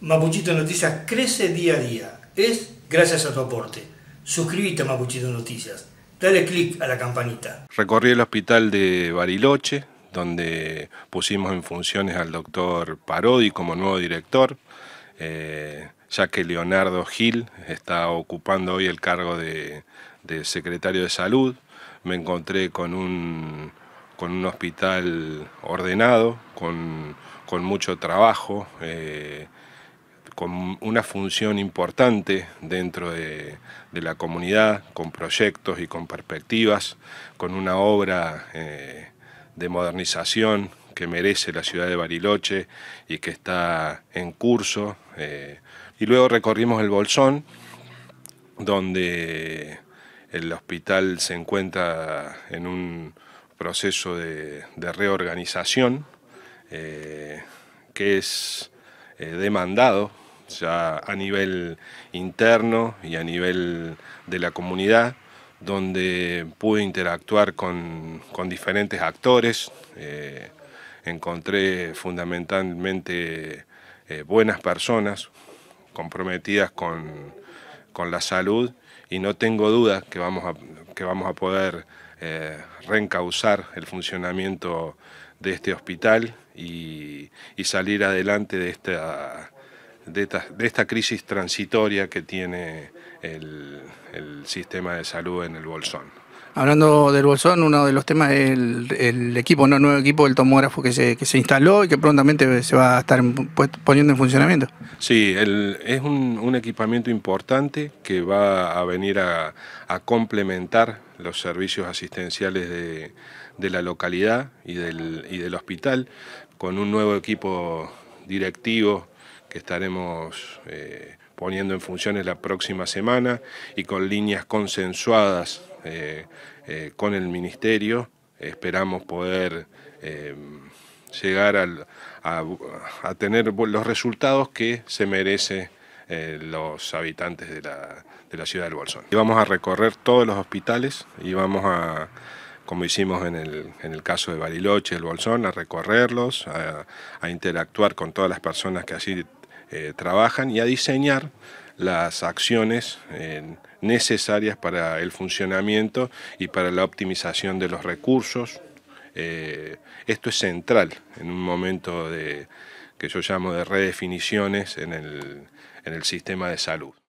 Mapuchito Noticias crece día a día. Es gracias a tu aporte. Suscríbete a Mapuchito Noticias. Dale clic a la campanita. Recorrí el hospital de Bariloche, donde pusimos en funciones al doctor Parodi como nuevo director, eh, ya que Leonardo Gil está ocupando hoy el cargo de, secretario de salud. Me encontré con un con un hospital ordenado, con, mucho trabajo, eh, con una función importante dentro de, la comunidad, con proyectos y con perspectivas, con una obra eh, de modernización que merece la ciudad de Bariloche y que está en curso. Eh, y luego recorrimos el Bolsón, donde el hospital se encuentra en un proceso de, reorganización, eh, que es eh, demandado ya a nivel interno y a nivel de la comunidad, donde pude interactuar con, diferentes actores. Eh, encontré fundamentalmente eh, buenas personas comprometidas con, con la salud y no tengo duda que vamos a, que vamos a poder eh, reencauzar el funcionamiento de este hospital y, salir adelante de esta, de esta, crisis transitoria que tiene el sistema de salud en el Bolsón. Hablando del Bolsón, uno de los temas es el, equipo, no el nuevo equipo del tomógrafo que se, que se instaló y que prontamente se va a estar pues, poniendo en funcionamiento. Sí, es un, equipamiento importante que va a venir a, complementar los servicios asistenciales de, la localidad y del, del hospital con un nuevo equipo directivo que estaremos eh, poniendo en funciones la próxima semana y con líneas consensuadas eh, eh, con el Ministerio. Esperamos poder eh, llegar a, tener los resultados que se merecen los habitantes de la, ciudad del Bolsón. Y vamos a recorrer todos los hospitales y vamos a como hicimos en el, caso de Bariloche, el Bolsón, a recorrerlos, a, interactuar con todas las personas que allí trabajan y a diseñar las acciones eh, necesarias para el funcionamiento y para la optimización de los recursos. Eh, esto es central en un momento que yo llamo de redefiniciones en el sistema de salud.